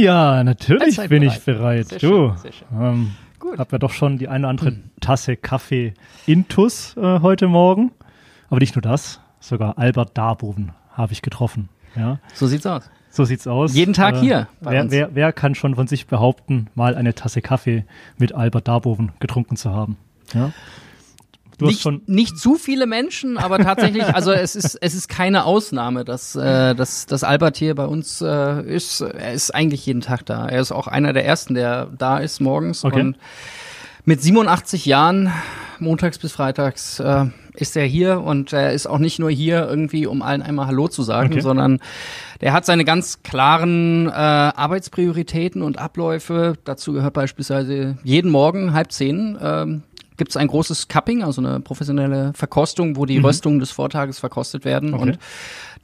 Ja, natürlich bin ich bereit. Sehr du, schön, sehr schön. Ähm, Gut. Hab ja doch schon die eine oder andere hm. Tasse Kaffee Intus äh, heute Morgen. Aber nicht nur das, sogar Albert Darboven habe ich getroffen. Ja. So sieht's aus. So sieht's aus. Jeden Tag äh, hier. Wer, wer, wer, kann schon von sich behaupten, mal eine Tasse Kaffee mit Albert Darboven getrunken zu haben? Ja. Du nicht, schon nicht zu viele Menschen, aber tatsächlich, also es ist, es ist keine Ausnahme, dass, äh, dass, dass Albert hier bei uns äh, ist. Er ist eigentlich jeden Tag da. Er ist auch einer der ersten, der da ist morgens. Okay. Und mit 87 Jahren, montags bis freitags, äh, ist er hier und er ist auch nicht nur hier irgendwie, um allen einmal Hallo zu sagen, okay. sondern der hat seine ganz klaren äh, Arbeitsprioritäten und Abläufe. Dazu gehört beispielsweise jeden Morgen halb zehn. Äh, gibt es ein großes Cupping, also eine professionelle Verkostung, wo die mhm. Röstungen des Vortages verkostet werden. Okay. Und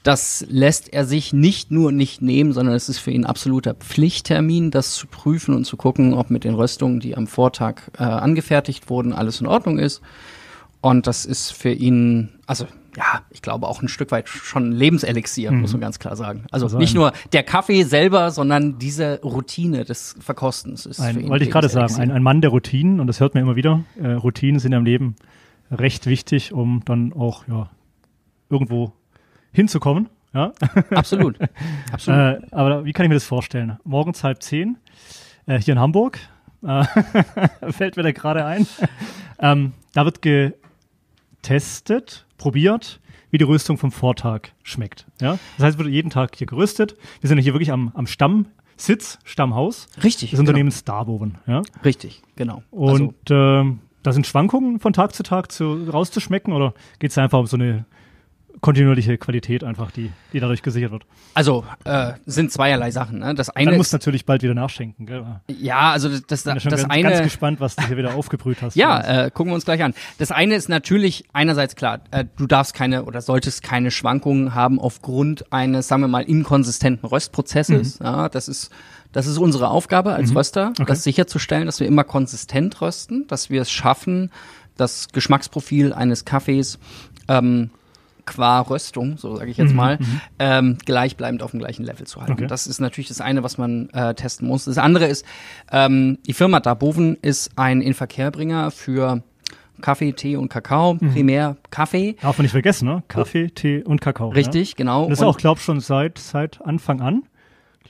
das lässt er sich nicht nur nicht nehmen, sondern es ist für ihn absoluter Pflichttermin, das zu prüfen und zu gucken, ob mit den Röstungen, die am Vortag äh, angefertigt wurden, alles in Ordnung ist. Und das ist für ihn, also ja, ich glaube auch ein Stück weit schon Lebenselixier, mhm. muss man ganz klar sagen. Also sagen. nicht nur der Kaffee selber, sondern diese Routine des Verkostens ist. Ein, wollte ich gerade sagen, ein, ein, Mann der Routinen, und das hört man immer wieder, äh, Routinen sind im Leben recht wichtig, um dann auch ja, irgendwo hinzukommen. Ja? Absolut. Absolut. Äh, aber wie kann ich mir das vorstellen? Morgens halb zehn, äh, hier in Hamburg, äh, fällt mir da gerade ein. Ähm, da wird getestet probiert, wie die Rüstung vom Vortag schmeckt. Ja? Das heißt, es wird jeden Tag hier geröstet. Wir sind hier wirklich am, am Stamm, Stammhaus. Richtig. Das Unternehmen genau. Starboven. Ja? Richtig, genau. Und also. äh, da sind Schwankungen von Tag zu Tag zu, rauszuschmecken oder geht es einfach um so eine kontinuierliche Qualität einfach, die, die dadurch gesichert wird. Also äh, sind zweierlei Sachen. Ne? Das eine. Dann musst du natürlich bald wieder nachschenken. Gell? Ja, also das, das, Bin ja schon das ganz, eine. Ganz gespannt, was du hier wieder aufgebrüht hast. Ja, äh, gucken wir uns gleich an. Das eine ist natürlich einerseits klar, äh, du darfst keine oder solltest keine Schwankungen haben aufgrund eines, sagen wir mal, inkonsistenten Röstprozesses. Mhm. Ja, das ist das ist unsere Aufgabe als mhm. Röster, okay. das sicherzustellen, dass wir immer konsistent rösten, dass wir es schaffen, das Geschmacksprofil eines Kaffees ähm, qua Röstung, so sage ich jetzt mhm, mal, mhm. ähm, gleichbleibend auf dem gleichen Level zu halten. Okay. Das ist natürlich das eine, was man äh, testen muss. Das andere ist, ähm, die Firma Daboven ist ein Inverkehrbringer für Kaffee, Tee und Kakao, mhm. primär Kaffee. Darf man nicht vergessen, ne? Kaffee, oh. Tee und Kakao. Ne? Richtig, ja? genau. Das ist auch, glaube ich, schon seit, seit Anfang an.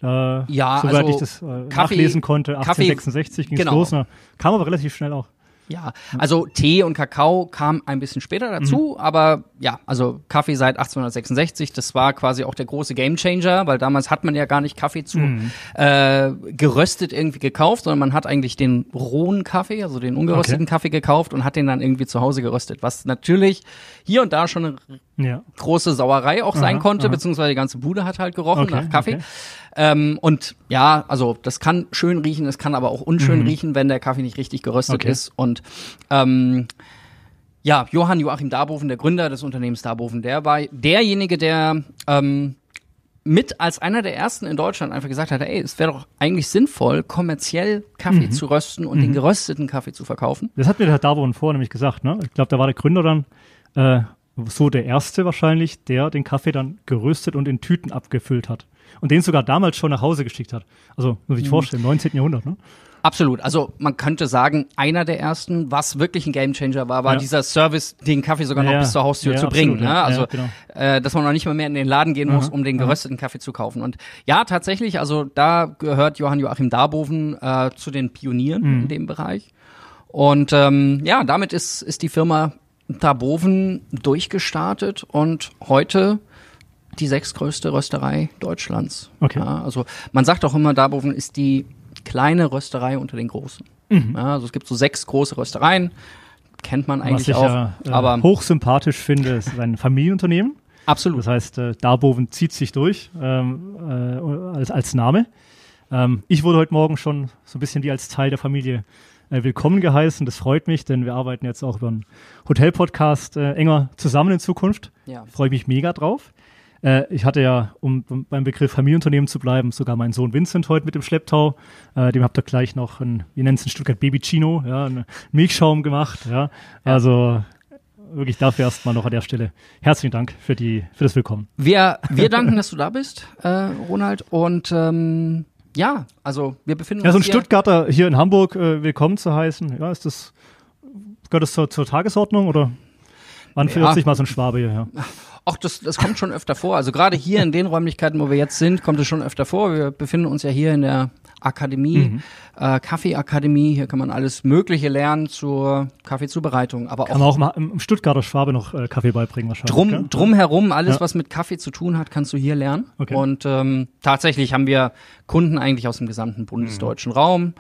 Äh, ja, soweit also ich das äh, Kaffee, nachlesen konnte, 1866 ging es genau. los. Ne? Kam aber relativ schnell auch. Ja, also Tee und Kakao kam ein bisschen später dazu, mhm. aber ja, also Kaffee seit 1866, das war quasi auch der große Gamechanger, weil damals hat man ja gar nicht Kaffee zu mhm. äh, geröstet irgendwie gekauft, sondern man hat eigentlich den rohen Kaffee, also den ungerösteten okay. Kaffee gekauft und hat den dann irgendwie zu Hause geröstet, was natürlich hier und da schon eine ja. große Sauerei auch aha, sein konnte, aha. beziehungsweise die ganze Bude hat halt gerochen okay, nach Kaffee. Okay. Ähm, und ja, also das kann schön riechen, es kann aber auch unschön mhm. riechen, wenn der Kaffee nicht richtig geröstet okay. ist. Und ähm, ja, Johann Joachim Darboven, der Gründer des Unternehmens Darboven, der war derjenige, der ähm, mit als einer der ersten in Deutschland einfach gesagt hat, ey, es wäre doch eigentlich sinnvoll, kommerziell Kaffee mhm. zu rösten und mhm. den gerösteten Kaffee zu verkaufen. Das hat mir der Darboven vorher nämlich gesagt, ne? Ich glaube, da war der Gründer dann äh, so der Erste wahrscheinlich, der den Kaffee dann geröstet und in Tüten abgefüllt hat und den sogar damals schon nach Hause geschickt hat. Also, muss ich mhm. vorstellen, 19. Jahrhundert, ne? Absolut. Also man könnte sagen, einer der ersten, was wirklich ein Gamechanger war, war ja. dieser Service, den Kaffee sogar noch ja. bis zur Haustür ja, zu bringen. Absolut, ne? Also, genau. äh, dass man noch nicht mal mehr in den Laden gehen muss, um den gerösteten Kaffee zu kaufen. Und ja, tatsächlich, also da gehört Johann Joachim Darboven äh, zu den Pionieren mhm. in dem Bereich. Und ähm, ja, damit ist, ist die Firma Darboven durchgestartet und heute die sechstgrößte Rösterei Deutschlands. Okay. Ja, also man sagt auch immer, Darboven ist die kleine Rösterei unter den großen. Mhm. Ja, also es gibt so sechs große Röstereien, kennt man eigentlich Was ich auch. Ja, äh, aber hochsympathisch finde ist ein Familienunternehmen. Absolut. Das heißt, äh, Darboven zieht sich durch ähm, äh, als, als Name. Ähm, ich wurde heute Morgen schon so ein bisschen wie als Teil der Familie äh, willkommen geheißen. Das freut mich, denn wir arbeiten jetzt auch über einen Hotel-Podcast äh, enger zusammen in Zukunft. Ja. Freue mich mega drauf. Äh, ich hatte ja, um beim Begriff Familienunternehmen zu bleiben, sogar meinen Sohn Vincent heute mit dem Schlepptau. Äh, dem habt ihr gleich noch ein, wir nennen es in Stuttgart Baby Chino, ja, einen Milchschaum gemacht. Ja. Also wirklich dafür erstmal noch an der Stelle herzlichen Dank für, die, für das Willkommen. Wir, wir danken, dass du da bist, äh, Ronald. Und ähm, ja, also wir befinden uns. Ja, so ein Stuttgarter hier in Hamburg äh, willkommen zu heißen, ja, ist das, gehört das zur, zur Tagesordnung oder? Wann ja. verirrt sich mal so ein Schwabe hierher? Ja. Ach, das, das kommt schon öfter vor. Also gerade hier in den Räumlichkeiten, wo wir jetzt sind, kommt es schon öfter vor. Wir befinden uns ja hier in der Akademie, mhm. äh, Kaffeeakademie. Hier kann man alles Mögliche lernen zur Kaffeezubereitung. Aber kann auch man auch mal im Stuttgarter Schwabe noch äh, Kaffee beibringen wahrscheinlich. Drum, gell? drumherum, alles, ja. was mit Kaffee zu tun hat, kannst du hier lernen. Okay. Und ähm, tatsächlich haben wir Kunden eigentlich aus dem gesamten bundesdeutschen mhm. Raum,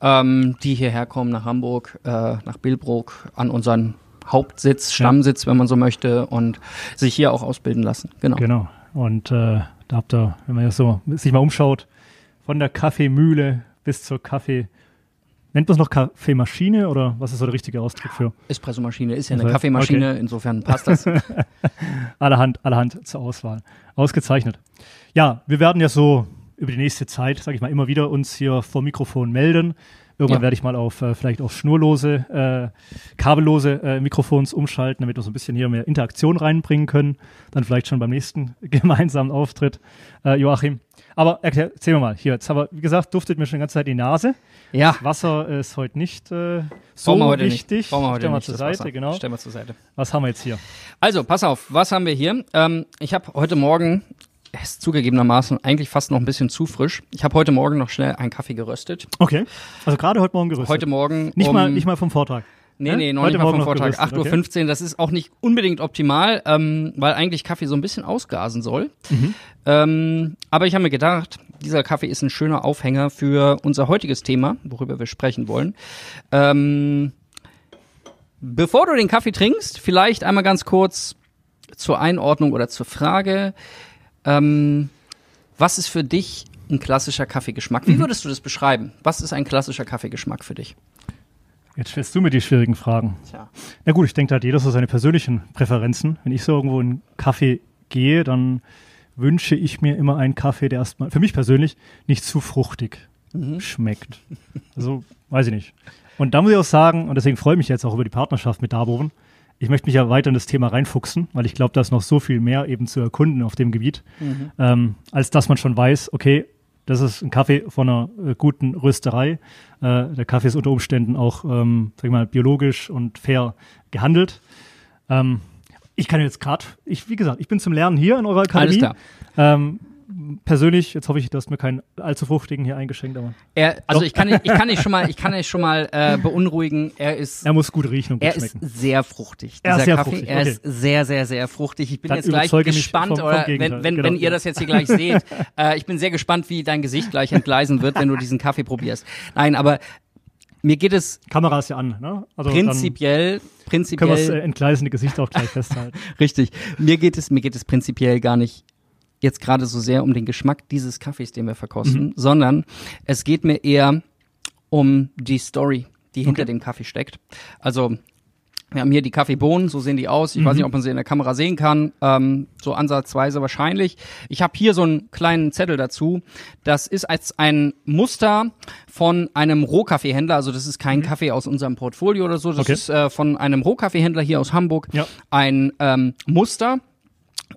ähm, die hierher kommen nach Hamburg, äh, nach Billbrook, an unseren Hauptsitz, Stammsitz, ja. wenn man so möchte, und sich hier auch ausbilden lassen. Genau. Genau. Und äh, da habt ihr, wenn man so sich mal umschaut, von der Kaffeemühle bis zur Kaffee Nennt man es noch Kaffeemaschine oder was ist so der richtige Ausdruck für? Espressomaschine ist ja eine also, Kaffeemaschine, okay. insofern passt das. allerhand, allerhand zur Auswahl. Ausgezeichnet. Ja, wir werden ja so über die nächste Zeit, sage ich mal, immer wieder uns hier vor Mikrofon melden. Irgendwann ja. werde ich mal auf äh, vielleicht auf schnurlose, äh, kabellose äh, Mikrofons umschalten, damit wir so ein bisschen hier mehr Interaktion reinbringen können. Dann vielleicht schon beim nächsten gemeinsamen Auftritt, äh, Joachim. Aber erklär, erzähl mir mal, hier, jetzt aber, wie gesagt, duftet mir schon die ganze Zeit die Nase. Ja. Das Wasser ist heute nicht äh, so heute wichtig. Nicht. Heute Stellen wir zur Seite, Wasser. genau. Stellen wir zur Seite. Was haben wir jetzt hier? Also, pass auf, was haben wir hier? Ähm, ich habe heute Morgen ist zugegebenermaßen eigentlich fast noch ein bisschen zu frisch. Ich habe heute Morgen noch schnell einen Kaffee geröstet. Okay. Also gerade heute Morgen geröstet. Heute Morgen. Nicht, mal, nicht mal vom Vortrag. Nee, ne? nee, noch nicht mal vom Vortrag. 8.15 okay. Uhr, das ist auch nicht unbedingt optimal, ähm, weil eigentlich Kaffee so ein bisschen ausgasen soll. Mhm. Ähm, aber ich habe mir gedacht, dieser Kaffee ist ein schöner Aufhänger für unser heutiges Thema, worüber wir sprechen wollen. Ähm, bevor du den Kaffee trinkst, vielleicht einmal ganz kurz zur Einordnung oder zur Frage. Ähm, was ist für dich ein klassischer Kaffeegeschmack? Wie mhm. würdest du das beschreiben? Was ist ein klassischer Kaffeegeschmack für dich? Jetzt stellst du mir die schwierigen Fragen. Tja. Na gut, ich denke, da hat jeder so seine persönlichen Präferenzen. Wenn ich so irgendwo in einen Kaffee gehe, dann wünsche ich mir immer einen Kaffee, der erstmal, für mich persönlich, nicht zu fruchtig mhm. schmeckt. Also, weiß ich nicht. Und da muss ich auch sagen, und deswegen freue ich mich jetzt auch über die Partnerschaft mit Darboven, ich möchte mich ja weiter in das Thema reinfuchsen, weil ich glaube, da ist noch so viel mehr eben zu erkunden auf dem Gebiet, mhm. ähm, als dass man schon weiß, okay, das ist ein Kaffee von einer äh, guten Rösterei. Äh, der Kaffee ist unter Umständen auch, ähm, sag ich mal, biologisch und fair gehandelt. Ähm, ich kann jetzt gerade, ich, wie gesagt, ich bin zum Lernen hier in eurer Akademie. Alles klar. Ähm, persönlich, jetzt hoffe ich, du hast mir keinen allzu fruchtigen hier eingeschenkt, aber. Er, also ich kann, nicht, ich kann dich schon mal, ich kann dich schon mal äh, beunruhigen. Er ist. Er muss gut riechen und gut er schmecken. Er ist sehr fruchtig. Er ist sehr Kaffee. Fruchtig. Er okay. ist sehr, sehr, sehr fruchtig. Ich bin Dann jetzt gleich gespannt, vom, vom oder wenn, wenn, genau. wenn ihr das jetzt hier gleich seht, äh, ich bin sehr gespannt, wie dein Gesicht gleich entgleisen wird, wenn du diesen Kaffee probierst. Nein, aber mir geht es. Kamera ist ja an, ne? Also prinzipiell, prinzipiell. Können wir das äh, entgleisende Gesicht auch gleich festhalten. Richtig. Mir geht es, mir geht es prinzipiell gar nicht jetzt gerade so sehr um den Geschmack dieses Kaffees, den wir verkosten, mhm. sondern es geht mir eher um die Story, die okay. hinter dem Kaffee steckt. Also wir haben hier die Kaffeebohnen, so sehen die aus. Ich mhm. weiß nicht, ob man sie in der Kamera sehen kann, ähm, so ansatzweise wahrscheinlich. Ich habe hier so einen kleinen Zettel dazu. Das ist als ein Muster von einem Rohkaffeehändler. Also das ist kein mhm. Kaffee aus unserem Portfolio oder so. Das okay. ist äh, von einem Rohkaffeehändler hier aus Hamburg ja. ein ähm, Muster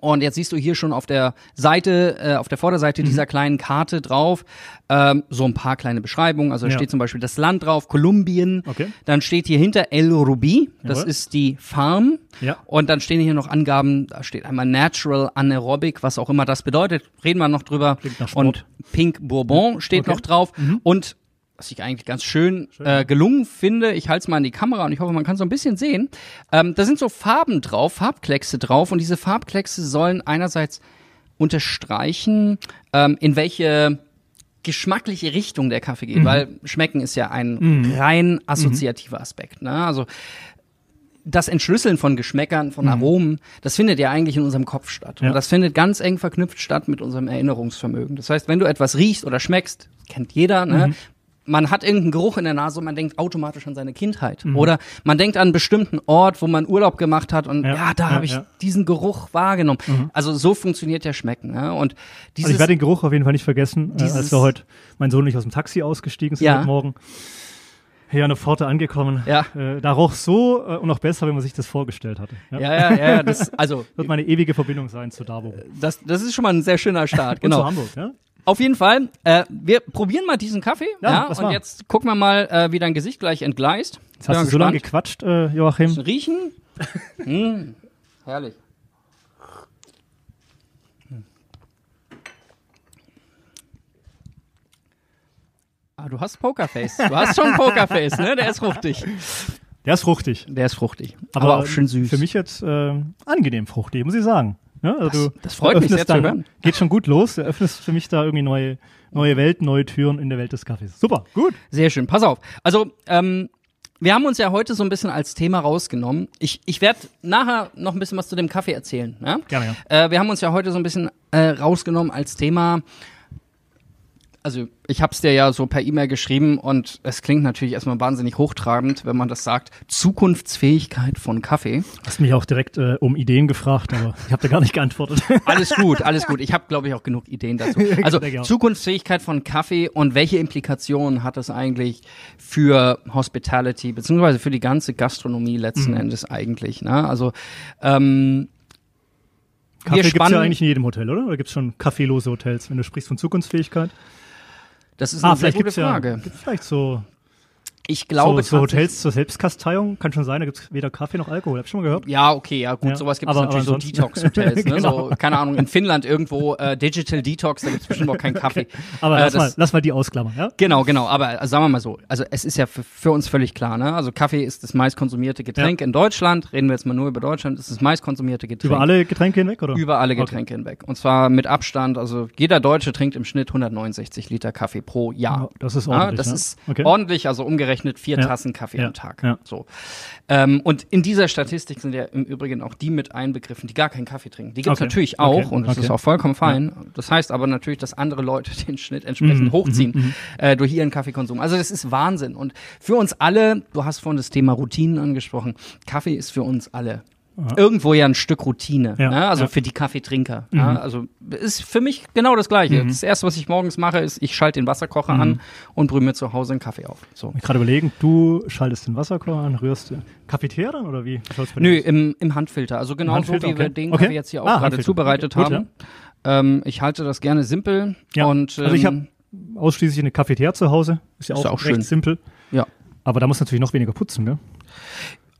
und jetzt siehst du hier schon auf der Seite, äh, auf der Vorderseite mhm. dieser kleinen Karte drauf, ähm, so ein paar kleine Beschreibungen. Also da ja. steht zum Beispiel das Land drauf, Kolumbien. Okay. Dann steht hier hinter El Rubi, das Jawohl. ist die Farm. Ja. Und dann stehen hier noch Angaben, da steht einmal Natural Anaerobic, was auch immer das bedeutet. Reden wir noch drüber. Klingt Und Pink Bourbon steht okay. noch drauf. Mhm. Und was ich eigentlich ganz schön, schön. Äh, gelungen finde. Ich halte es mal in die Kamera und ich hoffe, man kann es so ein bisschen sehen. Ähm, da sind so Farben drauf, Farbkleckse drauf und diese Farbkleckse sollen einerseits unterstreichen, ähm, in welche geschmackliche Richtung der Kaffee geht, mhm. weil schmecken ist ja ein mhm. rein mhm. assoziativer Aspekt. Ne? Also das Entschlüsseln von Geschmäckern, von mhm. Aromen, das findet ja eigentlich in unserem Kopf statt. Ja. Und das findet ganz eng verknüpft statt mit unserem Erinnerungsvermögen. Das heißt, wenn du etwas riechst oder schmeckst, kennt jeder, ne? Mhm man hat irgendeinen Geruch in der Nase und man denkt automatisch an seine Kindheit. Mhm. Oder man denkt an einen bestimmten Ort, wo man Urlaub gemacht hat und ja, ja da ja, habe ich ja. diesen Geruch wahrgenommen. Mhm. Also so funktioniert der Schmecken. Ne? Und dieses, also ich werde den Geruch auf jeden Fall nicht vergessen, dieses, äh, als wir heute mein Sohn nicht aus dem Taxi ausgestiegen sind heute Morgen. Hier eine Pforte angekommen. Ja. Äh, da roch so äh, und noch besser, wenn man sich das vorgestellt hatte. Ja, ja, ja. ja das, also, wird meine ewige Verbindung sein zu Dabo. Das, das ist schon mal ein sehr schöner Start, genau. zu Hamburg, ja? Auf jeden Fall, äh, wir probieren mal diesen Kaffee. Ja, ja und war? jetzt gucken wir mal, äh, wie dein Gesicht gleich entgleist. Jetzt hast du so lange gequatscht, äh, Joachim. Riechen. mm, herrlich. Ah, du hast Pokerface. Du hast schon Pokerface, ne? Der ist fruchtig. Der ist fruchtig. Der ist fruchtig. Aber, aber auch schön süß. Für mich jetzt äh, angenehm fruchtig, muss ich sagen. Ne? Also das, das freut mich sehr dann, zu hören. Geht schon gut los. Eröffnest für mich da irgendwie neue, neue Welt, neue Türen in der Welt des Kaffees. Super, gut. Sehr schön. Pass auf. Also, ähm, wir haben uns ja heute so ein bisschen als Thema rausgenommen. Ich, ich werde nachher noch ein bisschen was zu dem Kaffee erzählen. Ja? Ne? Gerne, ja. Äh, wir haben uns ja heute so ein bisschen äh, rausgenommen als Thema also ich habe es dir ja so per E-Mail geschrieben und es klingt natürlich erstmal wahnsinnig hochtrabend, wenn man das sagt. Zukunftsfähigkeit von Kaffee. hast mich auch direkt äh, um Ideen gefragt, aber ich habe da gar nicht geantwortet. alles gut, alles gut. Ich habe, glaube ich, auch genug Ideen dazu. Also Zukunftsfähigkeit von Kaffee und welche Implikationen hat das eigentlich für Hospitality, beziehungsweise für die ganze Gastronomie letzten mhm. Endes eigentlich. Ne? Also ähm, Kaffee gibt es ja eigentlich in jedem Hotel, oder? Oder gibt es schon kaffeelose Hotels, wenn du sprichst von Zukunftsfähigkeit? Das ist ah, eine sehr gute Frage. Ja, gibt vielleicht so ich glaube. So, so Hotels zur Selbstkasteiung kann schon sein, da gibt es weder Kaffee noch Alkohol. Hab ich schon mal gehört. Ja, okay, ja, gut, ja. sowas gibt es natürlich so Detox-Hotels. Ne? genau. so, keine Ahnung, in Finnland irgendwo äh, Digital Detox, da gibt es bestimmt auch keinen Kaffee. Okay. Aber äh, lass, das, mal, lass mal die ausklammern, ja? Genau, genau, aber also, sagen wir mal so, also es ist ja für, für uns völlig klar, ne? Also Kaffee ist das meistkonsumierte Getränk ja. in Deutschland. Reden wir jetzt mal nur über Deutschland, ist das meistkonsumierte Getränk. Über alle Getränke hinweg, oder? Über alle Getränke okay. hinweg. Und zwar mit Abstand, also jeder Deutsche trinkt im Schnitt 169 Liter Kaffee pro Jahr. Ja, das ist ordentlich. das ne? ist okay. ordentlich, also umgerechnet umgerechnet vier ja. Tassen Kaffee ja. am Tag. Ja. So. Ähm, und in dieser Statistik sind ja im Übrigen auch die mit einbegriffen, die gar keinen Kaffee trinken. Die gibt es okay. natürlich auch okay. und das okay. ist auch vollkommen fein. Das heißt aber natürlich, dass andere Leute den Schnitt entsprechend mhm. mhm. hochziehen mhm. Äh, durch ihren Kaffeekonsum. Also das ist Wahnsinn. Und für uns alle, du hast vorhin das Thema Routinen angesprochen, Kaffee ist für uns alle Irgendwo ja ein Stück Routine, ja, ne? also ja. für die Kaffeetrinker. Mhm. Also ist für mich genau das Gleiche. Mhm. Das Erste, was ich morgens mache, ist, ich schalte den Wasserkocher mhm. an und brühe mir zu Hause einen Kaffee auf. So. Ich gerade überlegen, du schaltest den Wasserkocher an, rührst den Kaffeetier dann oder wie? Nö, im, im, Handfilter. Also genau Handfilter, so, wie okay. wir den okay. Kaffee jetzt hier auch ah, gerade zubereitet okay. haben. Ähm, ich halte das gerne simpel. Und, ähm, also ich habe ähm, ausschließlich eine Cafetière zu Hause. Ist ja auch, ist auch recht schön. simpel. Ja. Aber da muss natürlich noch weniger putzen, ne?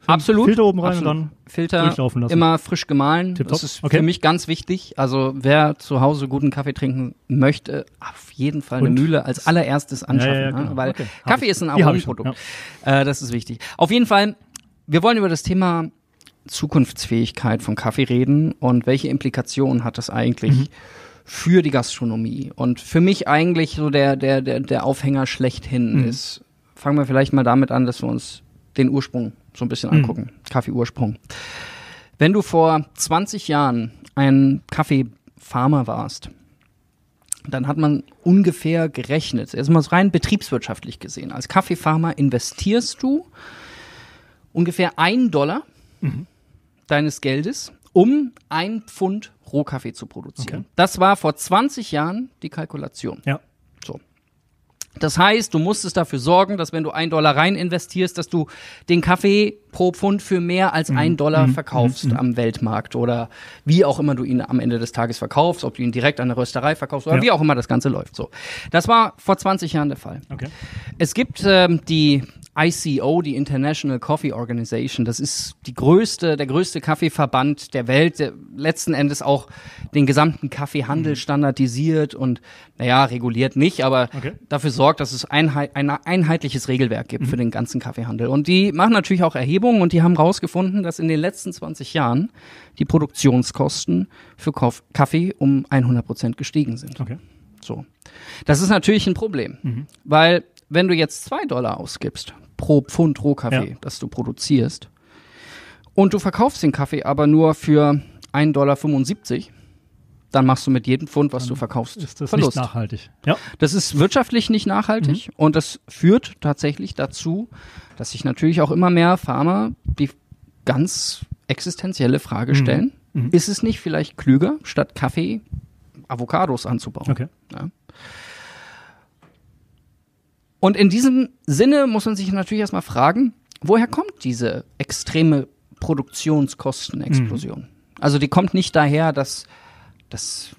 Absolut. Filter oben rein Absolut. und dann Filter durchlaufen lassen. immer frisch gemahlen. Tipptopp. Das ist okay. für mich ganz wichtig. Also wer zu Hause guten Kaffee trinken möchte, auf jeden Fall und? eine Mühle als allererstes anschaffen. Ja, ja, ne? genau. Weil okay. Kaffee ist ein Aromenprodukt. Ja. Äh, das ist wichtig. Auf jeden Fall, wir wollen über das Thema Zukunftsfähigkeit von Kaffee reden und welche Implikationen hat das eigentlich mhm. für die Gastronomie? Und für mich eigentlich so der, der, der, der Aufhänger schlechthin mhm. ist, fangen wir vielleicht mal damit an, dass wir uns den Ursprung so ein bisschen hm. angucken. Mhm. Kaffeeursprung. Wenn du vor 20 Jahren ein Kaffeefarmer warst, dann hat man ungefähr gerechnet, erstmal rein betriebswirtschaftlich gesehen. Als Kaffeefarmer investierst du ungefähr einen Dollar mhm. deines Geldes, um ein Pfund Rohkaffee zu produzieren. Okay. Das war vor 20 Jahren die Kalkulation. Ja. Das heißt, du musstest dafür sorgen, dass wenn du einen Dollar rein investierst, dass du den Kaffee pro Pfund für mehr als mhm. ein Dollar mhm. verkaufst mhm. am Weltmarkt oder wie auch immer du ihn am Ende des Tages verkaufst, ob du ihn direkt an der Rösterei verkaufst oder ja. wie auch immer das Ganze läuft. So, das war vor 20 Jahren der Fall. Okay. Es gibt ähm, die ICO, die International Coffee Organization. Das ist die größte, der größte Kaffeeverband der Welt, der letzten Endes auch den gesamten Kaffeehandel mhm. standardisiert und, naja, reguliert nicht, aber okay. dafür sorgt, dass es ein, ein einheitliches Regelwerk gibt mhm. für den ganzen Kaffeehandel. Und die machen natürlich auch Erhebungen Erhebungen und die haben herausgefunden, dass in den letzten 20 Jahren die Produktionskosten für Kaffee um 100 Prozent gestiegen sind. Okay. So. Das ist natürlich ein Problem, mhm. weil wenn du jetzt 2 Dollar ausgibst pro Pfund Rohkaffee, ja. das du produzierst, und du verkaufst den Kaffee aber nur für 1,75 Dollar, dann machst du mit jedem Pfund, was dann du verkaufst, ist das Verlust. nicht nachhaltig. Ja. Das ist wirtschaftlich nicht nachhaltig mhm. und das führt tatsächlich dazu, dass sich natürlich auch immer mehr Farmer die ganz existenzielle Frage mhm. stellen. Mhm. Mhm. Ist es nicht vielleicht klüger, statt Kaffee Avocados anzubauen? Okay. Ja. Und in diesem Sinne muss man sich natürlich erstmal fragen, woher kommt diese extreme Produktionskostenexplosion? Mhm. Also die kommt nicht daher, dass das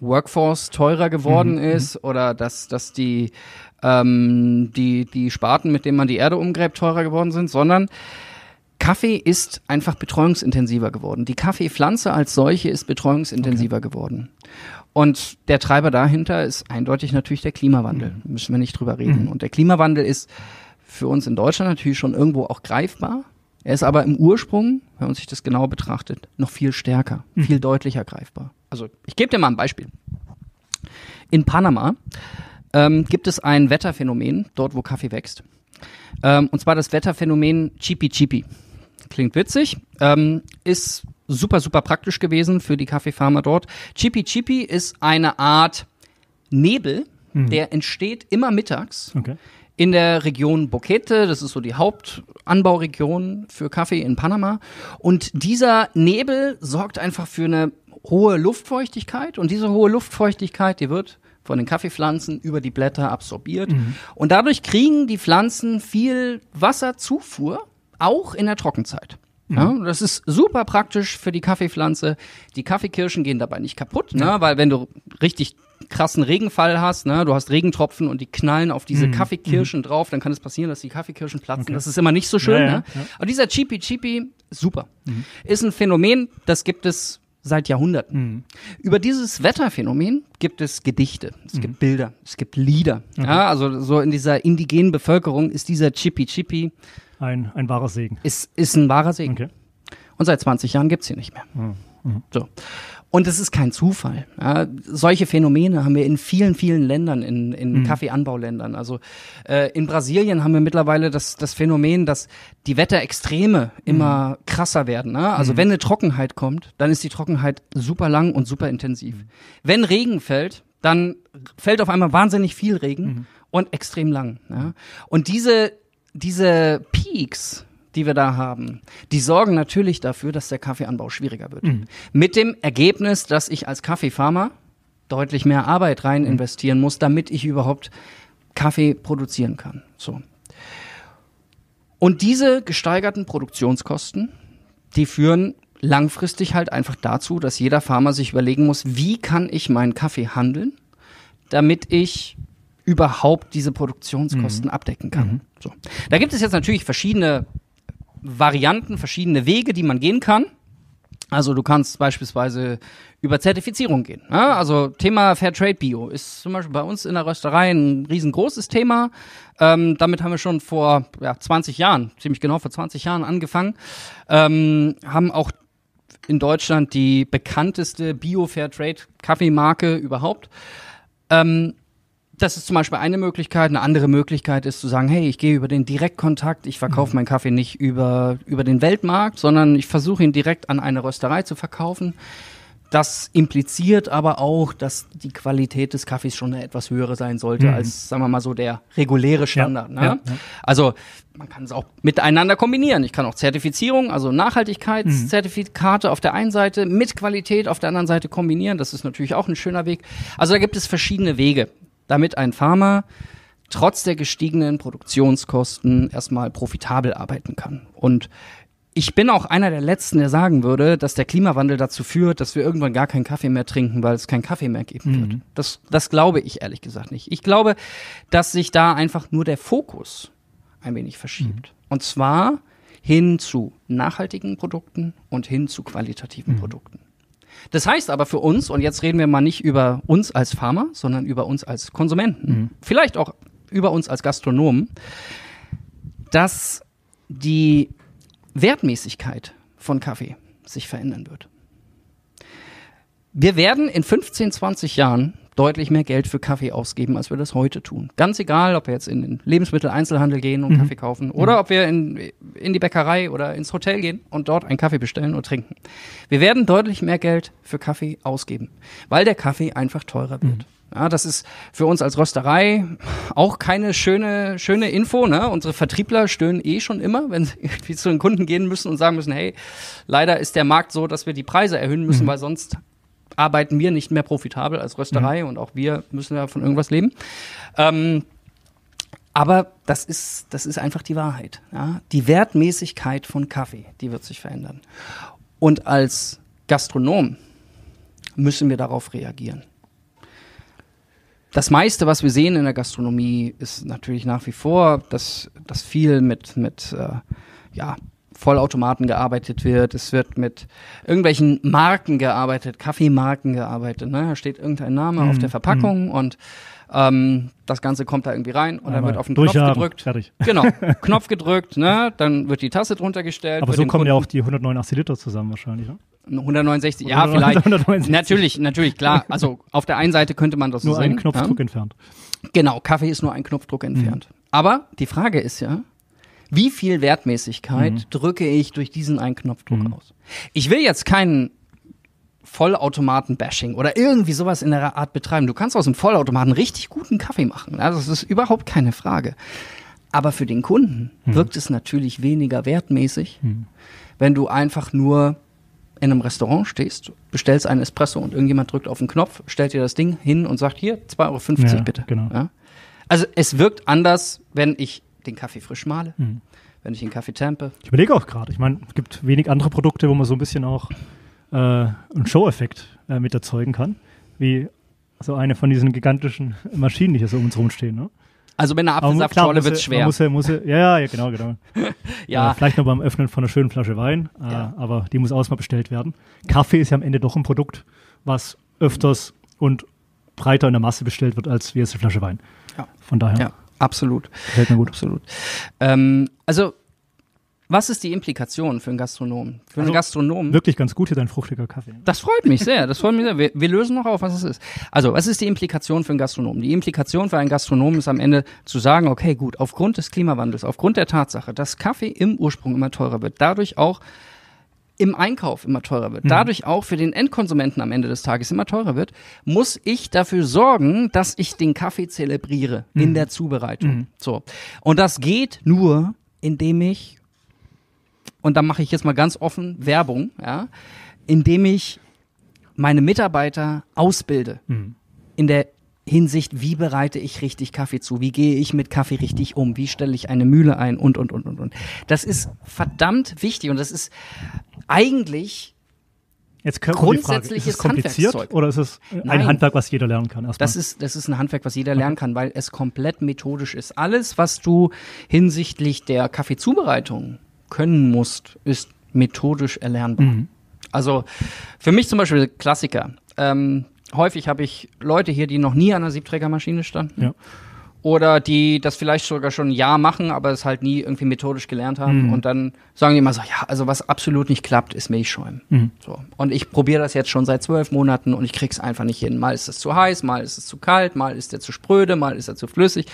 Workforce teurer geworden mhm. ist mhm. oder dass, dass die, ähm, die, die Sparten, mit denen man die Erde umgräbt, teurer geworden sind, sondern Kaffee ist einfach betreuungsintensiver geworden. Die Kaffeepflanze als solche ist betreuungsintensiver okay. geworden. Und der Treiber dahinter ist eindeutig natürlich der Klimawandel. Mhm. Müssen wir nicht drüber reden. Mhm. Und der Klimawandel ist für uns in Deutschland natürlich schon irgendwo auch greifbar. Er ist aber im Ursprung, wenn man sich das genau betrachtet, noch viel stärker, mhm. viel deutlicher greifbar. Also ich gebe dir mal ein Beispiel. In Panama ähm, gibt es ein Wetterphänomen, dort wo Kaffee wächst. Ähm, und zwar das Wetterphänomen Chipi Chipi. Klingt witzig, ähm, ist super, super praktisch gewesen für die Kaffeefarmer dort. Chipi Chipi ist eine Art Nebel, mhm. der entsteht immer mittags. Okay in der Region Boquete, das ist so die Hauptanbauregion für Kaffee in Panama. Und dieser Nebel sorgt einfach für eine hohe Luftfeuchtigkeit und diese hohe Luftfeuchtigkeit, die wird von den Kaffeepflanzen über die Blätter absorbiert. Mhm. Und dadurch kriegen die Pflanzen viel Wasserzufuhr, auch in der Trockenzeit. Mhm. Ja, das ist super praktisch für die Kaffeepflanze. Die Kaffeekirschen gehen dabei nicht kaputt, ne? weil wenn du richtig krassen Regenfall hast, ne? du hast Regentropfen und die knallen auf diese mhm. mhm. Kaffeekirschen mhm. drauf, dann kann es passieren, dass die Kaffeekirschen platzen. Okay. Das ist immer nicht so schön. Ja, ne? Ja. Aber dieser Chipi Chipi, super. Mhm. Ist ein Phänomen, das gibt es seit Jahrhunderten. Mhm. Über dieses Wetterphänomen gibt es Gedichte, es mhm. gibt Bilder, es gibt Lieder. Ja, also so in dieser indigenen Bevölkerung ist dieser Chipi Chipi ein, ein wahrer Segen. Ist, ist ein wahrer Segen. Okay. Und seit 20 Jahren gibt es ihn nicht mehr. Mhm. So. Und es ist kein Zufall. Ja, solche Phänomene haben wir in vielen, vielen Ländern, in, in mhm. Kaffeeanbauländern. Also äh, in Brasilien haben wir mittlerweile das, das Phänomen, dass die Wetterextreme immer mhm. krasser werden. Ne? Also mhm. wenn eine Trockenheit kommt, dann ist die Trockenheit super lang und super intensiv. Mhm. Wenn Regen fällt, dann fällt auf einmal wahnsinnig viel Regen mhm. und extrem lang. Ja? Und diese, diese Peaks, die wir da haben, die sorgen natürlich dafür, dass der Kaffeeanbau schwieriger wird. Mhm. Mit dem Ergebnis, dass ich als Kaffeefarmer deutlich mehr Arbeit rein mhm. investieren muss, damit ich überhaupt Kaffee produzieren kann. So. Und diese gesteigerten Produktionskosten, die führen langfristig halt einfach dazu, dass jeder Farmer sich überlegen muss, wie kann ich meinen Kaffee handeln, damit ich überhaupt diese Produktionskosten mhm. abdecken kann. Mhm. So. Da gibt es jetzt natürlich verschiedene Varianten, verschiedene Wege, die man gehen kann. Also du kannst beispielsweise über Zertifizierung gehen. Ne? Also Thema Fairtrade Bio ist zum Beispiel bei uns in der Rösterei ein riesengroßes Thema. Ähm, damit haben wir schon vor ja, 20 Jahren, ziemlich genau vor 20 Jahren angefangen, ähm, haben auch in Deutschland die bekannteste Bio Fairtrade Kaffeemarke überhaupt. Ähm, das ist zum Beispiel eine Möglichkeit. Eine andere Möglichkeit ist zu sagen, hey, ich gehe über den Direktkontakt, ich verkaufe mhm. meinen Kaffee nicht über, über den Weltmarkt, sondern ich versuche ihn direkt an eine Rösterei zu verkaufen. Das impliziert aber auch, dass die Qualität des Kaffees schon eine etwas höhere sein sollte mhm. als, sagen wir mal so, der reguläre Standard. Ja, ne? ja, ja. Also man kann es auch miteinander kombinieren. Ich kann auch Zertifizierung, also Nachhaltigkeitszertifikate mhm. auf der einen Seite mit Qualität auf der anderen Seite kombinieren. Das ist natürlich auch ein schöner Weg. Also da gibt es verschiedene Wege damit ein Farmer trotz der gestiegenen Produktionskosten erstmal profitabel arbeiten kann. Und ich bin auch einer der Letzten, der sagen würde, dass der Klimawandel dazu führt, dass wir irgendwann gar keinen Kaffee mehr trinken, weil es keinen Kaffee mehr geben mhm. wird. Das, das glaube ich ehrlich gesagt nicht. Ich glaube, dass sich da einfach nur der Fokus ein wenig verschiebt. Mhm. Und zwar hin zu nachhaltigen Produkten und hin zu qualitativen mhm. Produkten. Das heißt aber für uns, und jetzt reden wir mal nicht über uns als Farmer, sondern über uns als Konsumenten, mhm. vielleicht auch über uns als Gastronomen, dass die Wertmäßigkeit von Kaffee sich verändern wird. Wir werden in 15, 20 Jahren deutlich mehr Geld für Kaffee ausgeben, als wir das heute tun. Ganz egal, ob wir jetzt in den Lebensmitteleinzelhandel gehen und mhm. Kaffee kaufen oder mhm. ob wir in, in die Bäckerei oder ins Hotel gehen und dort einen Kaffee bestellen und trinken. Wir werden deutlich mehr Geld für Kaffee ausgeben, weil der Kaffee einfach teurer wird. Mhm. Ja, das ist für uns als Rösterei auch keine schöne, schöne Info. Ne? Unsere Vertriebler stöhnen eh schon immer, wenn sie irgendwie zu den Kunden gehen müssen und sagen müssen, hey, leider ist der Markt so, dass wir die Preise erhöhen müssen, mhm. weil sonst arbeiten wir nicht mehr profitabel als Rösterei mhm. und auch wir müssen ja von irgendwas leben. Ähm, aber das ist, das ist einfach die Wahrheit. Ja? Die Wertmäßigkeit von Kaffee, die wird sich verändern. Und als Gastronom müssen wir darauf reagieren. Das meiste, was wir sehen in der Gastronomie, ist natürlich nach wie vor, dass, dass viel mit, mit äh, ja, Vollautomaten gearbeitet wird, es wird mit irgendwelchen Marken gearbeitet, Kaffeemarken gearbeitet. Ne? Da steht irgendein Name mhm. auf der Verpackung mhm. und ähm, das Ganze kommt da irgendwie rein und Einmal dann wird auf den Knopf gedrückt. Fertig. Genau, Knopf gedrückt, ne? dann wird die Tasse drunter gestellt. Aber so kommen Kunden. ja auch die 189 Liter zusammen wahrscheinlich. Ne? 169, ja, vielleicht. 169. Natürlich, natürlich, klar. Also auf der einen Seite könnte man das nur so sagen. Nur einen Knopfdruck ja? entfernt. Genau, Kaffee ist nur ein Knopfdruck mhm. entfernt. Mhm. Aber die Frage ist ja, wie viel Wertmäßigkeit mhm. drücke ich durch diesen einen Knopfdruck mhm. aus? Ich will jetzt keinen Vollautomaten-Bashing oder irgendwie sowas in der Art betreiben. Du kannst aus dem Vollautomaten richtig guten Kaffee machen. Also das ist überhaupt keine Frage. Aber für den Kunden mhm. wirkt es natürlich weniger wertmäßig, mhm. wenn du einfach nur in einem Restaurant stehst, bestellst einen Espresso und irgendjemand drückt auf den Knopf, stellt dir das Ding hin und sagt, hier, 2,50 Euro ja, bitte. Genau. Ja? Also es wirkt anders, wenn ich den Kaffee frisch male, mhm. wenn ich den Kaffee tempe. Ich überlege auch gerade, ich meine, es gibt wenig andere Produkte, wo man so ein bisschen auch äh, einen Show-Effekt äh, mit erzeugen kann, wie so eine von diesen gigantischen Maschinen, die hier so um uns rumstehen. Ne? Also mit einer Apfelsaftschorle wird es schwer. Muss, muss, ja, ja, genau, genau. ja. Äh, vielleicht noch beim Öffnen von einer schönen Flasche Wein, äh, ja. aber die muss auch mal bestellt werden. Kaffee ist ja am Ende doch ein Produkt, was öfters und breiter in der Masse bestellt wird, als wie jetzt eine Flasche Wein. Ja. Von daher. Ja. Absolut. Fällt mir gut. Absolut. Ähm, also, was ist die Implikation für einen Gastronomen? Für also, einen Gastronomen. Wirklich ganz gut hier dein fruchtiger Kaffee. Das freut mich sehr. Das freut mich sehr. Wir, wir lösen noch auf, was es ist. Also, was ist die Implikation für einen Gastronomen? Die Implikation für einen Gastronomen ist am Ende zu sagen, okay, gut, aufgrund des Klimawandels, aufgrund der Tatsache, dass Kaffee im Ursprung immer teurer wird, dadurch auch im Einkauf immer teurer wird, mhm. dadurch auch für den Endkonsumenten am Ende des Tages immer teurer wird, muss ich dafür sorgen, dass ich den Kaffee zelebriere mhm. in der Zubereitung. Mhm. So. Und das geht nur, indem ich, und da mache ich jetzt mal ganz offen Werbung, ja, indem ich meine Mitarbeiter ausbilde mhm. in der Hinsicht, wie bereite ich richtig Kaffee zu? Wie gehe ich mit Kaffee richtig um? Wie stelle ich eine Mühle ein? Und, und, und, und, und. Das ist verdammt wichtig und das ist eigentlich Jetzt grundsätzliches die Frage, ist es kompliziert Handwerkszeug. oder ist es ein Nein, Handwerk, was jeder lernen kann? Das ist das ist ein Handwerk, was jeder lernen kann, weil es komplett methodisch ist. Alles, was du hinsichtlich der Kaffeezubereitung können musst, ist methodisch erlernbar. Mhm. Also für mich zum Beispiel Klassiker. Ähm, häufig habe ich Leute hier, die noch nie an einer Siebträgermaschine standen. Ja oder die das vielleicht sogar schon ein Jahr machen, aber es halt nie irgendwie methodisch gelernt haben. Mhm. Und dann sagen die immer so, ja, also was absolut nicht klappt, ist Milchschäumen. Mhm. So. Und ich probiere das jetzt schon seit zwölf Monaten und ich krieg's einfach nicht hin. Mal ist es zu heiß, mal ist es zu kalt, mal ist er zu spröde, mal ist er zu flüssig.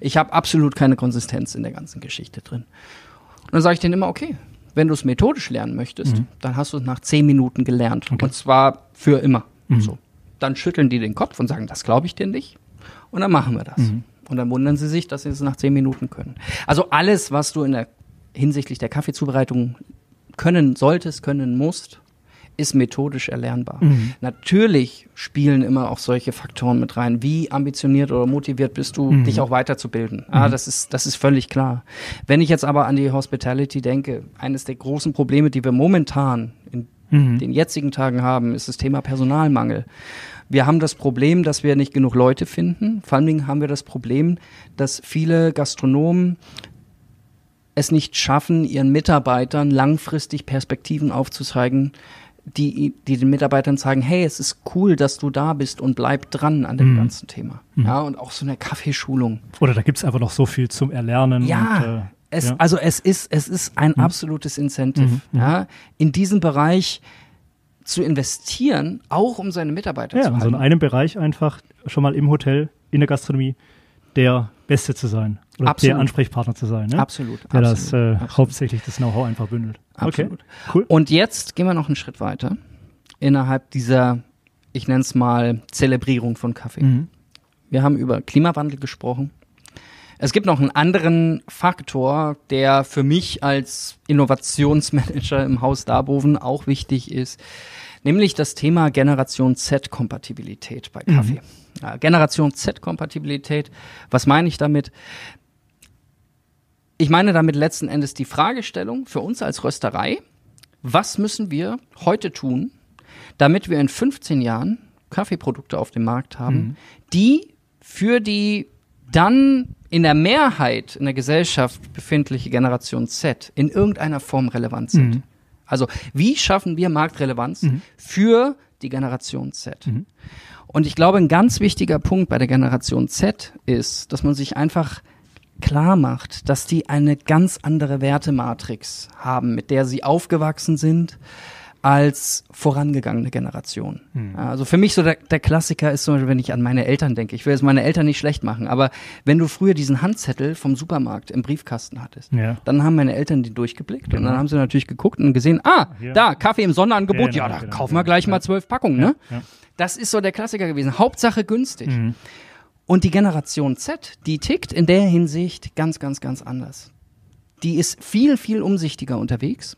Ich habe absolut keine Konsistenz in der ganzen Geschichte drin. Und dann sage ich denen immer, okay, wenn du es methodisch lernen möchtest, mhm. dann hast du es nach zehn Minuten gelernt. Okay. Und zwar für immer. Mhm. So. Dann schütteln die den Kopf und sagen, das glaube ich dir nicht. Und dann machen wir das. Mhm. Und dann wundern sie sich, dass sie es nach zehn Minuten können. Also alles, was du in der hinsichtlich der Kaffeezubereitung können solltest, können musst, ist methodisch erlernbar. Mhm. Natürlich spielen immer auch solche Faktoren mit rein. Wie ambitioniert oder motiviert bist du, mhm. dich auch weiterzubilden? Ah, mhm. das ist, das ist völlig klar. Wenn ich jetzt aber an die Hospitality denke, eines der großen Probleme, die wir momentan in mhm. den jetzigen Tagen haben, ist das Thema Personalmangel. Wir haben das Problem, dass wir nicht genug Leute finden. Vor allen Dingen haben wir das Problem, dass viele Gastronomen es nicht schaffen, ihren Mitarbeitern langfristig Perspektiven aufzuzeigen, die, die den Mitarbeitern sagen, hey, es ist cool, dass du da bist und bleib dran an dem mhm. ganzen Thema. Mhm. Ja, und auch so eine Kaffeeschulung. Oder da gibt es einfach noch so viel zum Erlernen. Ja, und, äh, es, ja. also es ist, es ist ein mhm. absolutes Incentive. Mhm. Mhm. Ja. In diesem Bereich zu investieren, auch um seine Mitarbeiter ja, zu halten. Ja, also in einem Bereich einfach schon mal im Hotel, in der Gastronomie, der Beste zu sein oder absolut. der Ansprechpartner zu sein. Ne? Absolut. Der absolut, das äh, absolut. hauptsächlich das Know-how einfach bündelt. Absolut. Okay, cool. Und jetzt gehen wir noch einen Schritt weiter innerhalb dieser, ich nenne es mal, Zelebrierung von Kaffee. Mhm. Wir haben über Klimawandel gesprochen, es gibt noch einen anderen Faktor, der für mich als Innovationsmanager im Haus Darboven auch wichtig ist, nämlich das Thema Generation Z-Kompatibilität bei mhm. Kaffee. Mhm. Generation Z-Kompatibilität, was meine ich damit? Ich meine damit letzten Endes die Fragestellung für uns als Rösterei, was müssen wir heute tun, damit wir in 15 Jahren Kaffeeprodukte auf dem Markt haben, mhm. die für die dann in der Mehrheit in der Gesellschaft befindliche Generation Z in irgendeiner Form relevant sind. Mhm. Also wie schaffen wir Marktrelevanz mhm. für die Generation Z? Mhm. Und ich glaube, ein ganz wichtiger Punkt bei der Generation Z ist, dass man sich einfach klar macht, dass die eine ganz andere Wertematrix haben, mit der sie aufgewachsen sind, als vorangegangene Generation. Mhm. Also für mich so der, der, Klassiker ist zum Beispiel, wenn ich an meine Eltern denke. Ich will jetzt meine Eltern nicht schlecht machen, aber wenn du früher diesen Handzettel vom Supermarkt im Briefkasten hattest, ja. dann haben meine Eltern den durchgeblickt genau. und dann genau. haben sie natürlich geguckt und gesehen, ah, ja. da, Kaffee im Sonderangebot, ja, genau, ja da genau, kaufen genau. wir gleich mal zwölf Packungen. Ne? Das ist so der Klassiker gewesen. Hauptsache günstig. Mhm. Und die Generation Z, die tickt in der Hinsicht ganz, ganz, ganz anders die ist viel, viel umsichtiger unterwegs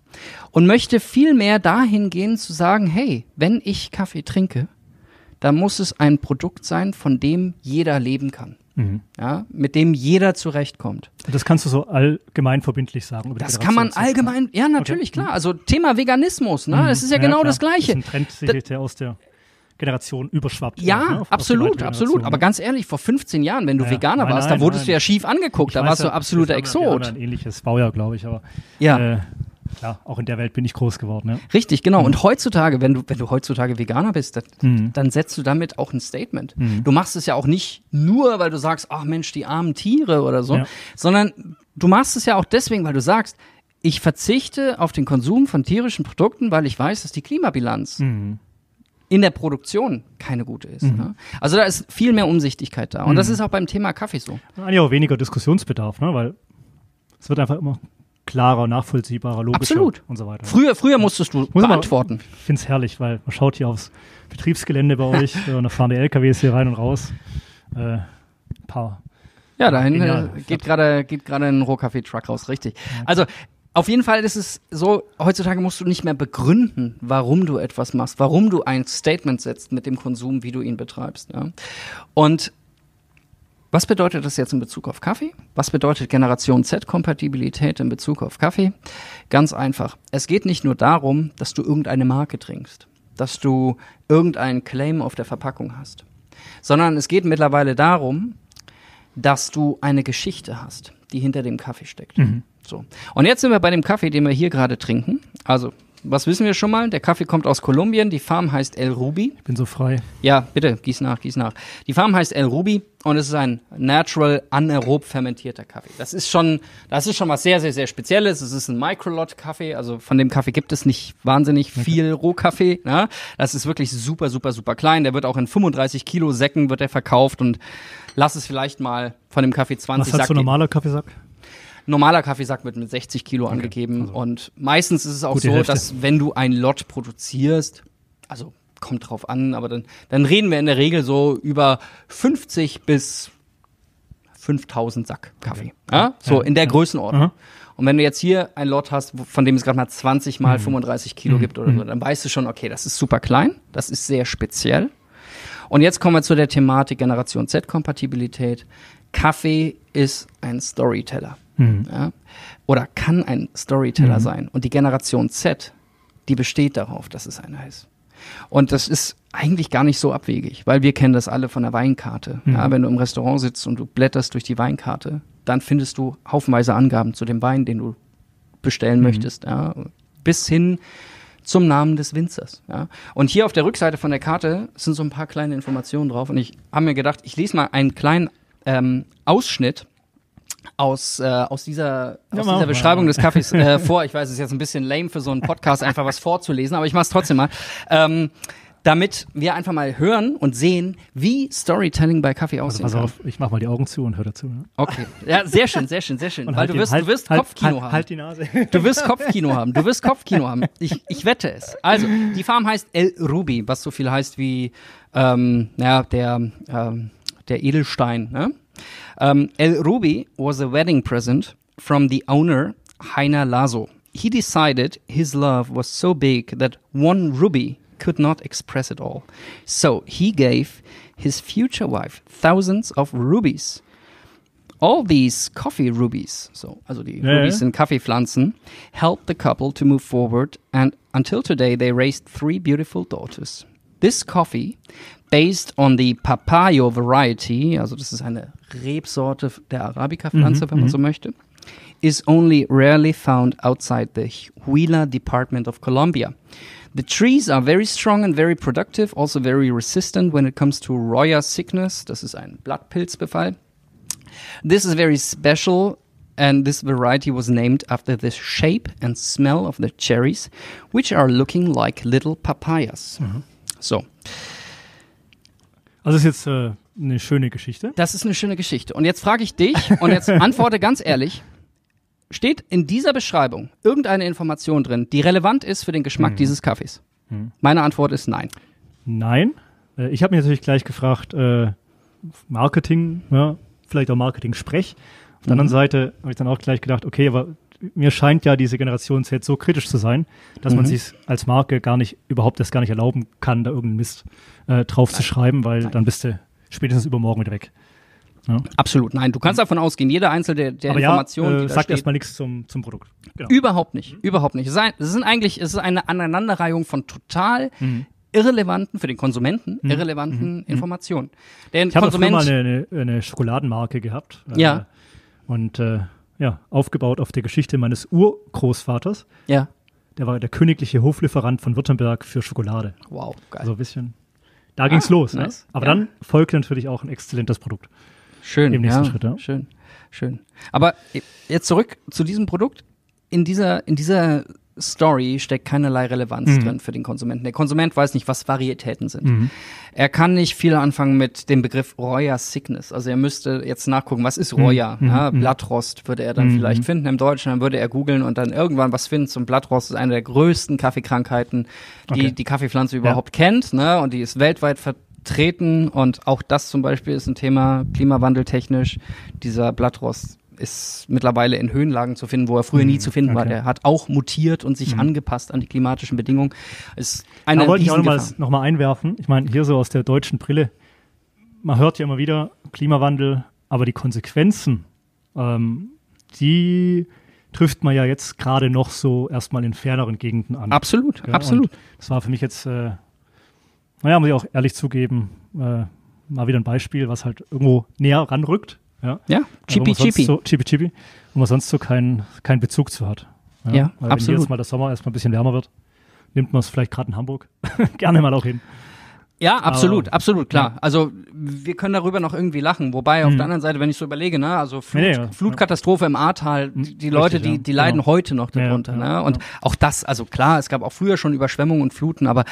und möchte viel mehr dahin gehen zu sagen, hey, wenn ich Kaffee trinke, dann muss es ein Produkt sein, von dem jeder leben kann. Mhm. Ja, mit dem jeder zurechtkommt. Das kannst du so allgemein verbindlich sagen. das kann man ne? allgemein, ja, natürlich, okay. klar. Also Thema Veganismus, ne? Mhm. Es ist ja, ja genau klar. das Gleiche. Das ist ein Trend, der aus der Generation überschwappt. Ja, wird, ne? absolut, absolut. Ne? Aber ganz ehrlich, vor 15 Jahren, wenn du ja, Veganer nein, warst, da wurdest nein. du ja schief angeguckt, ich da warst du ja, absoluter Exot. Ein ähnliches Baujahr, glaube ich, aber ja. Äh, ja, auch in der Welt bin ich groß geworden. Ja. Richtig, genau. Mhm. Und heutzutage, wenn du, wenn du heutzutage Veganer bist, dann, mhm. dann setzt du damit auch ein Statement. Mhm. Du machst es ja auch nicht nur, weil du sagst, ach Mensch, die armen Tiere oder so, ja. sondern du machst es ja auch deswegen, weil du sagst, ich verzichte auf den Konsum von tierischen Produkten, weil ich weiß, dass die Klimabilanz mhm in der Produktion keine gute ist. Mhm. Ne? Also da ist viel mehr Umsichtigkeit da. Und mhm. das ist auch beim Thema Kaffee so. Eigentlich auch weniger Diskussionsbedarf, ne? weil es wird einfach immer klarer, nachvollziehbarer, logischer Absolut. und so weiter. Früher, früher musstest du Muss beantworten. Man, ich finde es herrlich, weil man schaut hier aufs Betriebsgelände bei euch und da fahren die LKWs hier rein und raus. Äh, paar. Ja, dahin äh, geht gerade geht ein Rohkaffee-Truck raus, richtig. Also auf jeden Fall ist es so, heutzutage musst du nicht mehr begründen, warum du etwas machst, warum du ein Statement setzt mit dem Konsum, wie du ihn betreibst. Ja? Und was bedeutet das jetzt in Bezug auf Kaffee? Was bedeutet Generation Z-Kompatibilität in Bezug auf Kaffee? Ganz einfach. Es geht nicht nur darum, dass du irgendeine Marke trinkst, dass du irgendeinen Claim auf der Verpackung hast, sondern es geht mittlerweile darum, dass du eine Geschichte hast, die hinter dem Kaffee steckt. Mhm. So. Und jetzt sind wir bei dem Kaffee, den wir hier gerade trinken. Also, was wissen wir schon mal? Der Kaffee kommt aus Kolumbien, die Farm heißt El Ruby. Ich bin so frei. Ja, bitte, gieß nach, gieß nach. Die Farm heißt El Ruby und es ist ein natural, anaerob fermentierter Kaffee. Das ist schon, das ist schon was sehr, sehr, sehr Spezielles. Es ist ein Microlot-Kaffee, also von dem Kaffee gibt es nicht wahnsinnig viel Rohkaffee. Ne? Das ist wirklich super, super, super klein. Der wird auch in 35 Kilo Säcken wird der verkauft und lass es vielleicht mal von dem Kaffee 20 Was hat so ein normaler Kaffeesack? normaler Kaffeesack wird mit 60 Kilo okay. angegeben. Also und meistens ist es auch so, Hälfte. dass wenn du ein Lot produzierst, also kommt drauf an, aber dann, dann reden wir in der Regel so über 50 bis 5000 Sack Kaffee. Okay. Ja? So ja. in der Größenordnung. Aha. Und wenn du jetzt hier ein Lot hast, von dem es gerade mal 20 mal mhm. 35 Kilo mhm. gibt oder so, mhm. dann weißt du schon, okay, das ist super klein, das ist sehr speziell. Und jetzt kommen wir zu der Thematik Generation Z-Kompatibilität. Kaffee ist ein Storyteller. Mhm. Ja? Oder kann ein Storyteller mhm. sein. Und die Generation Z, die besteht darauf, dass es einer ist. Und das ist eigentlich gar nicht so abwegig, weil wir kennen das alle von der Weinkarte. Mhm. Ja, wenn du im Restaurant sitzt und du blätterst durch die Weinkarte, dann findest du haufenweise Angaben zu dem Wein, den du bestellen mhm. möchtest, ja, bis hin zum Namen des Winzers. Ja. Und hier auf der Rückseite von der Karte sind so ein paar kleine Informationen drauf. Und ich habe mir gedacht, ich lese mal einen kleinen ähm, Ausschnitt aus, äh, aus dieser, ja, aus dieser Beschreibung des Kaffees äh, vor. Ich weiß, es ist jetzt ein bisschen lame für so einen Podcast, einfach was vorzulesen, aber ich mache es trotzdem mal. Ähm, damit wir einfach mal hören und sehen, wie Storytelling bei Kaffee aussieht. Also pass auf, ich mach mal die Augen zu und hör dazu. Ne? Okay, ja, sehr schön, sehr schön, sehr schön. Und Weil halt du halt wirst, halt, du wirst Kopfkino halt, haben. Halt die Nase. Du wirst Kopfkino haben, du wirst Kopfkino haben. Ich, ich wette es. Also, die Farm heißt El Ruby, was so viel heißt wie, ähm, ja, der, ähm, der Edelstein, ne? Um, El Ruby was a wedding present from the owner, Heiner Lazo. He decided his love was so big that one ruby could not express it all. So he gave his future wife thousands of rubies. All these coffee rubies, so also die yeah. Rubies in Kaffeepflanzen, helped the couple to move forward, and until today they raised three beautiful daughters. This coffee, based on the Papayo variety, also this is eine Rebsorte der Arabica-Pflanze, mhm, wenn man mhm, so mhm. möchte, is only rarely found outside the Huila Department of Colombia. The trees are very strong and very productive, also very resistant when it comes to Roya sickness. Das ist ein Blattpilzbefall. This is very special and this variety was named after the shape and smell of the cherries, which are looking like little papayas. Mhm. So. Also ist jetzt äh, eine schöne Geschichte. Das ist eine schöne Geschichte. Und jetzt frage ich dich und jetzt antworte ganz ehrlich. Steht in dieser Beschreibung irgendeine Information drin, die relevant ist für den Geschmack hm. dieses Kaffees? Hm. Meine Antwort ist nein. Nein. Äh, ich habe mich natürlich gleich gefragt, äh, Marketing, ja, vielleicht auch Marketing-Sprech. Auf der mhm. anderen Seite habe ich dann auch gleich gedacht, okay, aber mir scheint ja diese Generation Z so kritisch zu sein, dass mhm. man sich als Marke gar nicht, überhaupt das gar nicht erlauben kann, da irgendeinen Mist äh, drauf Nein. zu schreiben, weil Nein. dann bist du spätestens übermorgen wieder weg. Ja. Absolut, nein. Du kannst davon ausgehen, jede einzelne der, der Aber Informationen. Ja, äh, sagt erstmal nichts zum, zum Produkt. Genau. Überhaupt nicht, mhm. überhaupt nicht. Es sind eigentlich, es ist eine Aneinanderreihung von total mhm. irrelevanten, für den Konsumenten, mhm. irrelevanten mhm. mhm. Informationen. Der ich habe mal eine, eine, eine, Schokoladenmarke gehabt. Äh, ja. Und äh, ja, aufgebaut auf der Geschichte meines Urgroßvaters. Ja. Der war der königliche Hoflieferant von Württemberg für Schokolade. Wow, geil. So ein bisschen. Da ah, ging's los. Ne? Nice. Ne? Aber ja. dann folgte natürlich auch ein exzellentes Produkt. Schön. Im nächsten ja, Schritt. Ja. Schön, schön. Aber jetzt zurück zu diesem Produkt. In dieser, in dieser Story steckt keinerlei Relevanz mhm. drin für den Konsumenten. Der Konsument weiß nicht, was Varietäten sind. Mhm. Er kann nicht viel anfangen mit dem Begriff Roya Sickness. Also er müsste jetzt nachgucken, was ist mhm. Roya? Mhm. Ja, mhm. Blattrost würde er dann mhm. vielleicht finden im Deutschen, dann würde er googeln und dann irgendwann was finden zum Blattrost. ist eine der größten Kaffeekrankheiten, die okay. die Kaffeepflanze überhaupt ja. kennt. Ne? Und die ist weltweit vertreten und auch das zum Beispiel ist ein Thema klimawandeltechnisch. Dieser Blattrost ist mittlerweile in Höhenlagen zu finden, wo er früher mhm, nie zu finden okay. war. Der hat auch mutiert und sich mhm. angepasst an die klimatischen Bedingungen. Ist eine da wollte ich auch nochmal noch mal einwerfen. Ich meine, hier so aus der deutschen Brille, man hört ja immer wieder Klimawandel, aber die Konsequenzen, ähm, die trifft man ja jetzt gerade noch so erstmal in ferneren Gegenden an. Absolut, ja, absolut. Das war für mich jetzt, äh, naja, muss ich auch ehrlich zugeben, äh, mal wieder ein Beispiel, was halt irgendwo näher ranrückt. Ja, ja chippy also, chippy. So, chippy chippy. Wo man sonst so keinen kein Bezug zu hat. Ja, ja absolut. Wenn jetzt mal der Sommer erstmal ein bisschen wärmer wird, nimmt man es vielleicht gerade in Hamburg gerne mal auch hin. Ja, absolut, Aber, absolut, klar. Ja. Also wir können darüber noch irgendwie lachen. Wobei auf mhm. der anderen Seite, wenn ich so überlege, ne, also Flut, nee, ja, Flutkatastrophe im Ahrtal, die, mhm, die Leute, Richtig, die, die leiden genau. heute noch darunter. ne? Und auch das, also klar, es gab auch früher schon Überschwemmungen und Fluten, aber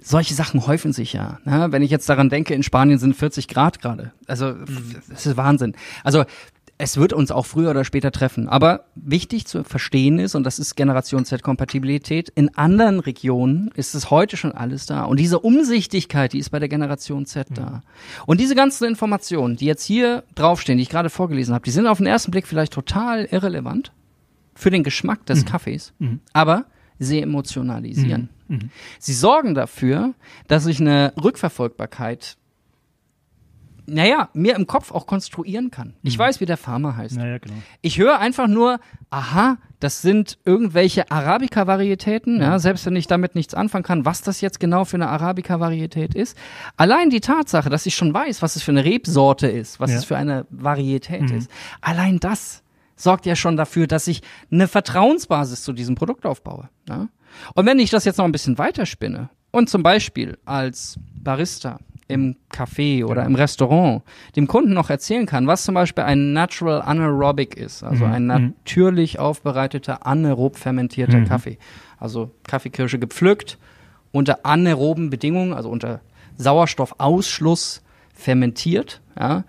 solche Sachen häufen sich ja. Ne? Wenn ich jetzt daran denke, in Spanien sind 40 Grad gerade. Also mhm. das ist Wahnsinn. Also es wird uns auch früher oder später treffen. Aber wichtig zu verstehen ist, und das ist Generation Z-Kompatibilität, in anderen Regionen ist es heute schon alles da. Und diese Umsichtigkeit, die ist bei der Generation Z da. Mhm. Und diese ganzen Informationen, die jetzt hier draufstehen, die ich gerade vorgelesen habe, die sind auf den ersten Blick vielleicht total irrelevant für den Geschmack des mhm. Kaffees, mhm. aber sie emotionalisieren. Mhm. Mhm. Sie sorgen dafür, dass ich eine Rückverfolgbarkeit naja, mir im Kopf auch konstruieren kann. Ich mhm. weiß, wie der Farmer heißt. Naja, genau. Ich höre einfach nur, aha, das sind irgendwelche Arabica-Varietäten, mhm. ja, selbst wenn ich damit nichts anfangen kann, was das jetzt genau für eine Arabica-Varietät ist. Allein die Tatsache, dass ich schon weiß, was es für eine Rebsorte ist, was ja. es für eine Varietät mhm. ist, allein das sorgt ja schon dafür, dass ich eine Vertrauensbasis zu diesem Produkt aufbaue. Ja? Und wenn ich das jetzt noch ein bisschen weiterspinne und zum Beispiel als Barista im Café oder genau. im Restaurant dem Kunden noch erzählen kann, was zum Beispiel ein Natural Anaerobic ist, also mhm. ein mhm. natürlich aufbereiteter anaerob fermentierter mhm. Kaffee. Also Kaffeekirsche gepflückt unter anaeroben Bedingungen, also unter Sauerstoffausschluss fermentiert. Ja.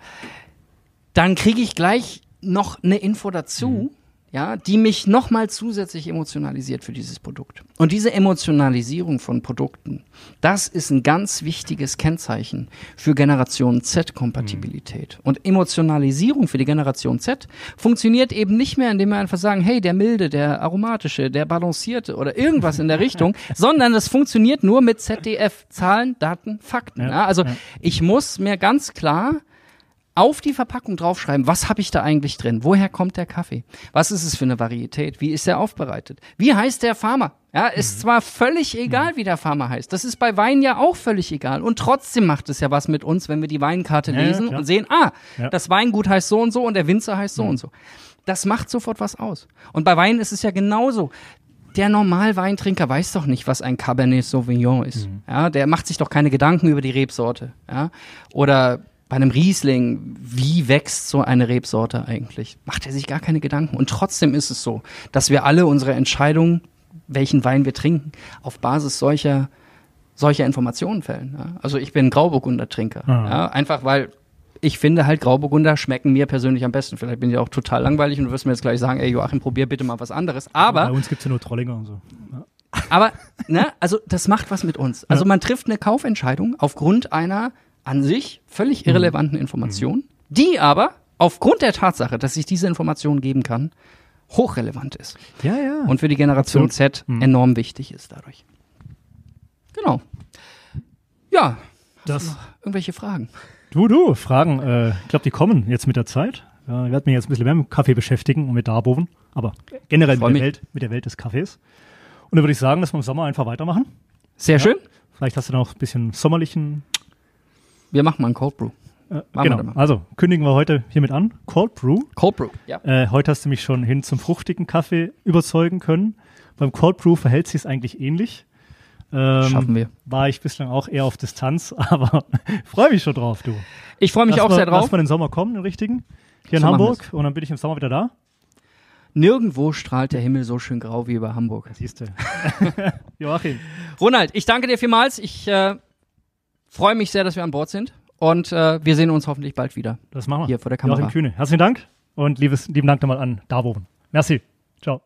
Dann kriege ich gleich noch eine Info dazu. Mhm ja, die mich nochmal zusätzlich emotionalisiert für dieses Produkt. Und diese Emotionalisierung von Produkten, das ist ein ganz wichtiges Kennzeichen für Generation Z-Kompatibilität. Mhm. Und Emotionalisierung für die Generation Z funktioniert eben nicht mehr, indem wir einfach sagen, hey, der milde, der aromatische, der balancierte oder irgendwas in der Richtung, sondern das funktioniert nur mit ZDF, Zahlen, Daten, Fakten. Ja, ja. Also ja. ich muss mir ganz klar auf die Verpackung draufschreiben, was habe ich da eigentlich drin? Woher kommt der Kaffee? Was ist es für eine Varietät? Wie ist er aufbereitet? Wie heißt der Farmer? Ja, ist mhm. zwar völlig egal, mhm. wie der Farmer heißt. Das ist bei Wein ja auch völlig egal. Und trotzdem macht es ja was mit uns, wenn wir die Weinkarte lesen ja, und sehen, ah, ja. das Weingut heißt so und so und der Winzer heißt so mhm. und so. Das macht sofort was aus. Und bei Wein ist es ja genauso der Normalweintrinker weiß doch nicht, was ein Cabernet Sauvignon ist. Mhm. Ja, der macht sich doch keine Gedanken über die Rebsorte. Ja? Oder bei einem Riesling, wie wächst so eine Rebsorte eigentlich? Macht er sich gar keine Gedanken. Und trotzdem ist es so, dass wir alle unsere Entscheidung, welchen Wein wir trinken, auf Basis solcher, solcher Informationen fällen. Ja? Also ich bin Grauburgunder-Trinker. Mhm. Ja? Einfach weil ich finde halt Grauburgunder schmecken mir persönlich am besten. Vielleicht bin ich auch total langweilig und du wirst mir jetzt gleich sagen, ey Joachim, probier bitte mal was anderes. Aber bei uns gibt es ja nur Trollinger und so. Ja. Aber, ne, also das macht was mit uns. Also man trifft eine Kaufentscheidung aufgrund einer an sich völlig mhm. irrelevanten Informationen, die aber aufgrund der Tatsache, dass ich diese Informationen geben kann, hochrelevant ist. Ja, ja. Und für die Generation Absolut. Z mhm. enorm wichtig ist dadurch. Genau. Ja. Das. Irgendwelche Fragen? Du, du, Fragen. Äh, ich glaube, die kommen jetzt mit der Zeit. Ja, ich werde mich jetzt ein bisschen mehr mit dem Kaffee beschäftigen und mit Darboven, aber generell mit der, Welt, mit der, Welt, des Kaffees. Und dann würde ich sagen, dass wir im Sommer einfach weitermachen. Sehr ja. schön. Vielleicht hast du noch ein bisschen sommerlichen wir machen mal einen Cold Brew. Äh, genau. Also kündigen wir heute hiermit an. Cold Brew. Cold Brew, ja. Äh, heute hast du mich schon hin zum fruchtigen Kaffee überzeugen können. Beim Cold Brew verhält sich es eigentlich ähnlich. Ähm, Schaffen wir. War ich bislang auch eher auf Distanz, aber freue mich schon drauf, du. Ich freue mich lass auch mal, sehr drauf. Lass mal den Sommer kommen, den richtigen, hier so in Hamburg. Und dann bin ich im Sommer wieder da. Nirgendwo strahlt der Himmel so schön grau wie über Hamburg. Siehst du. Joachim. Ronald, ich danke dir vielmals. Ich äh, Freue mich sehr, dass wir an Bord sind und äh, wir sehen uns hoffentlich bald wieder. Das machen wir. Hier vor der Kamera. Joachim Kühne, herzlichen Dank und liebes, lieben Dank nochmal an Davo. Merci. Ciao.